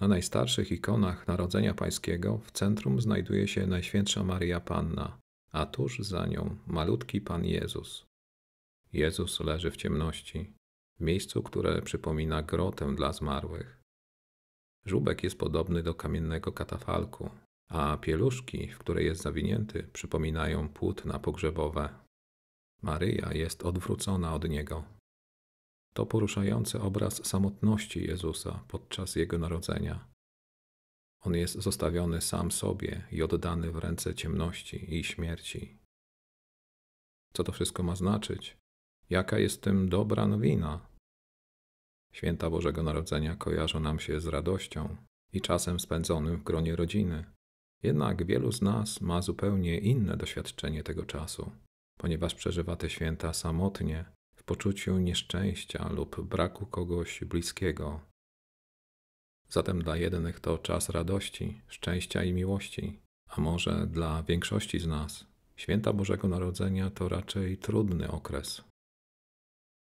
Na najstarszych ikonach Narodzenia Pańskiego w centrum znajduje się Najświętsza Maria Panna, a tuż za nią malutki Pan Jezus. Jezus leży w ciemności, w miejscu, które przypomina grotę dla zmarłych. Żubek jest podobny do kamiennego katafalku, a pieluszki, w które jest zawinięty, przypominają płótna pogrzebowe. Maryja jest odwrócona od niego, to poruszający obraz samotności Jezusa podczas Jego narodzenia. On jest zostawiony sam sobie i oddany w ręce ciemności i śmierci. Co to wszystko ma znaczyć? Jaka jest tym dobra nowina? Święta Bożego Narodzenia kojarzą nam się z radością i czasem spędzonym w gronie rodziny. Jednak wielu z nas ma zupełnie inne doświadczenie tego czasu, ponieważ przeżywa te święta samotnie w poczuciu nieszczęścia lub braku kogoś bliskiego. Zatem dla jednych to czas radości, szczęścia i miłości, a może dla większości z nas święta Bożego Narodzenia to raczej trudny okres.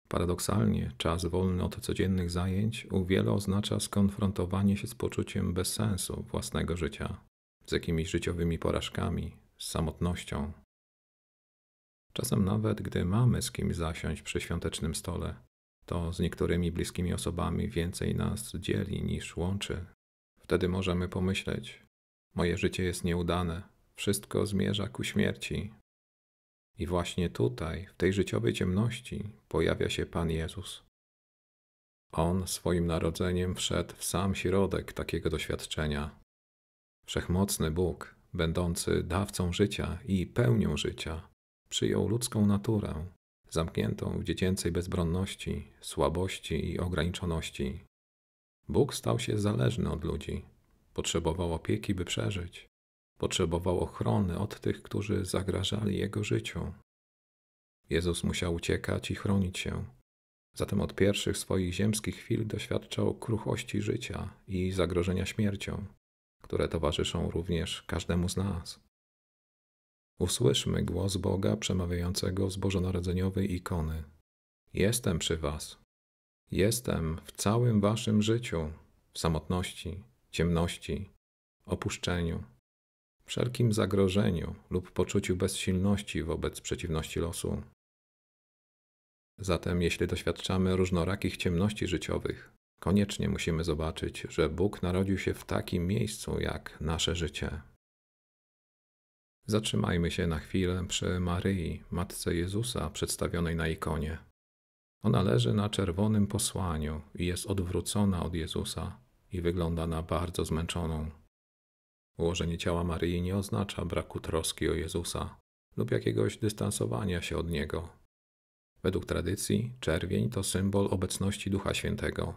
Paradoksalnie czas wolny od codziennych zajęć u wielu oznacza skonfrontowanie się z poczuciem bezsensu własnego życia, z jakimiś życiowymi porażkami, z samotnością, Czasem nawet, gdy mamy z kim zasiąść przy świątecznym stole, to z niektórymi bliskimi osobami więcej nas dzieli niż łączy. Wtedy możemy pomyśleć: Moje życie jest nieudane, wszystko zmierza ku śmierci. I właśnie tutaj, w tej życiowej ciemności, pojawia się Pan Jezus. On swoim narodzeniem wszedł w sam środek takiego doświadczenia. Wszechmocny Bóg, będący dawcą życia i pełnią życia, Przyjął ludzką naturę, zamkniętą w dziecięcej bezbronności, słabości i ograniczoności. Bóg stał się zależny od ludzi. Potrzebował opieki, by przeżyć. Potrzebował ochrony od tych, którzy zagrażali jego życiu. Jezus musiał uciekać i chronić się. Zatem od pierwszych swoich ziemskich chwil doświadczał kruchości życia i zagrożenia śmiercią, które towarzyszą również każdemu z nas. Usłyszmy głos Boga przemawiającego z bożonarodzeniowej ikony. Jestem przy Was. Jestem w całym Waszym życiu, w samotności, ciemności, opuszczeniu, wszelkim zagrożeniu lub poczuciu bezsilności wobec przeciwności losu. Zatem, jeśli doświadczamy różnorakich ciemności życiowych, koniecznie musimy zobaczyć, że Bóg narodził się w takim miejscu jak nasze życie. Zatrzymajmy się na chwilę przy Maryi, matce Jezusa, przedstawionej na ikonie. Ona leży na czerwonym posłaniu i jest odwrócona od Jezusa i wygląda na bardzo zmęczoną. Ułożenie ciała Maryi nie oznacza braku troski o Jezusa lub jakiegoś dystansowania się od niego. Według tradycji czerwień to symbol obecności Ducha Świętego.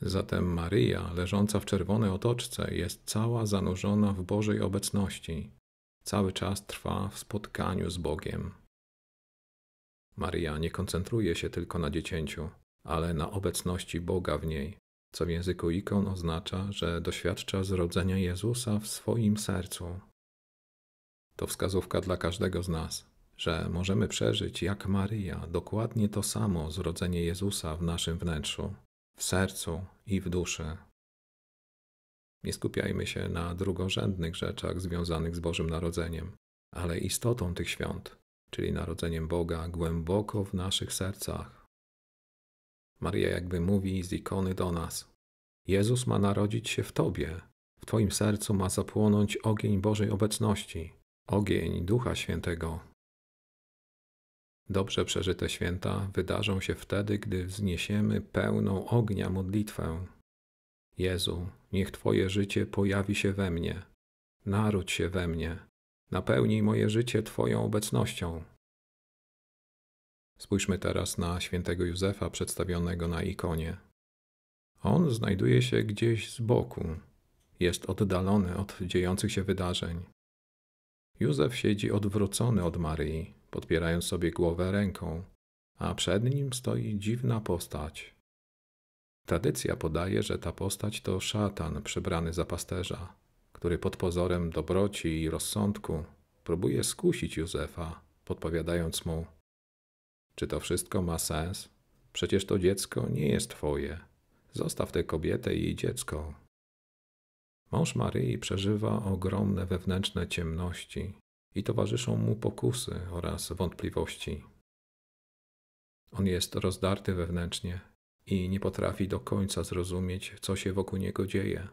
Zatem Maryja, leżąca w czerwonej otoczce, jest cała zanurzona w Bożej obecności cały czas trwa w spotkaniu z Bogiem. Maria nie koncentruje się tylko na dziecięciu, ale na obecności Boga w niej, co w języku ikon oznacza, że doświadcza zrodzenia Jezusa w swoim sercu. To wskazówka dla każdego z nas, że możemy przeżyć jak Maria dokładnie to samo zrodzenie Jezusa w naszym wnętrzu, w sercu i w duszy. Nie skupiajmy się na drugorzędnych rzeczach związanych z Bożym Narodzeniem, ale istotą tych świąt, czyli narodzeniem Boga głęboko w naszych sercach. Maria jakby mówi z ikony do nas: Jezus ma narodzić się w Tobie, w Twoim sercu ma zapłonąć ogień Bożej obecności, ogień Ducha Świętego. Dobrze przeżyte święta wydarzą się wtedy, gdy wzniesiemy pełną ognia modlitwę Jezu, niech Twoje życie pojawi się we mnie, naród się we mnie, napełnij moje życie Twoją obecnością. Spójrzmy teraz na świętego Józefa przedstawionego na ikonie. On znajduje się gdzieś z boku, jest oddalony od dziejących się wydarzeń. Józef siedzi odwrócony od Maryi, podpierając sobie głowę ręką, a przed nim stoi dziwna postać. Tradycja podaje, że ta postać to szatan przebrany za pasterza, który pod pozorem dobroci i rozsądku próbuje skusić Józefa, podpowiadając mu: Czy to wszystko ma sens? Przecież to dziecko nie jest twoje. Zostaw tę kobietę i jej dziecko. Mąż Maryi przeżywa ogromne wewnętrzne ciemności i towarzyszą mu pokusy oraz wątpliwości. On jest rozdarty wewnętrznie i nie potrafi do końca zrozumieć, co się wokół niego dzieje.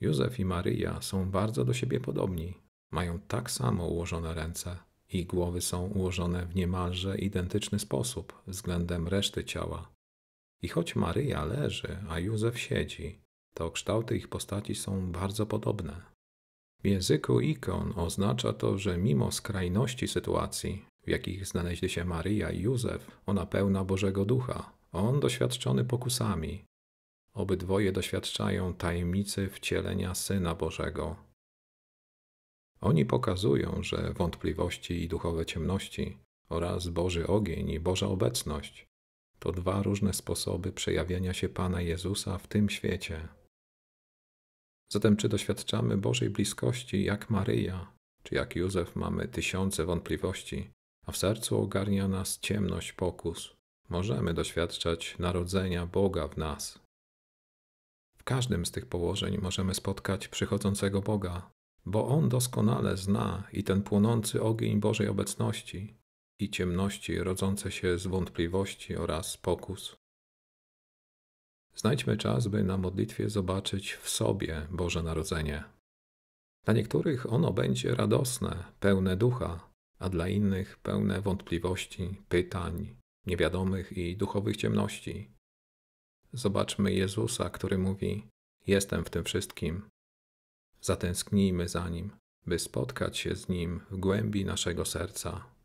Józef i Maryja są bardzo do siebie podobni. Mają tak samo ułożone ręce i głowy są ułożone w niemalże identyczny sposób względem reszty ciała. I choć Maryja leży, a Józef siedzi, to kształty ich postaci są bardzo podobne. W języku ikon oznacza to, że mimo skrajności sytuacji, w jakich znaleźli się Maryja i Józef, ona pełna Bożego Ducha, on doświadczony pokusami. Obydwoje doświadczają tajemnicy wcielenia Syna Bożego. Oni pokazują, że wątpliwości i duchowe ciemności oraz Boży ogień i Boża obecność to dwa różne sposoby przejawienia się Pana Jezusa w tym świecie. Zatem, czy doświadczamy Bożej bliskości jak Maryja, czy jak Józef mamy tysiące wątpliwości, a w sercu ogarnia nas ciemność pokus? możemy doświadczać narodzenia Boga w nas. W każdym z tych położeń możemy spotkać przychodzącego Boga, bo On doskonale zna i ten płonący ogień Bożej obecności, i ciemności rodzące się z wątpliwości oraz pokus. Znajdźmy czas, by na modlitwie zobaczyć w sobie Boże Narodzenie. Dla niektórych ono będzie radosne, pełne ducha, a dla innych pełne wątpliwości, pytań niewiadomych i duchowych ciemności. Zobaczmy Jezusa, który mówi: Jestem w tym wszystkim. Zatęsknijmy za nim, by spotkać się z nim w głębi naszego serca.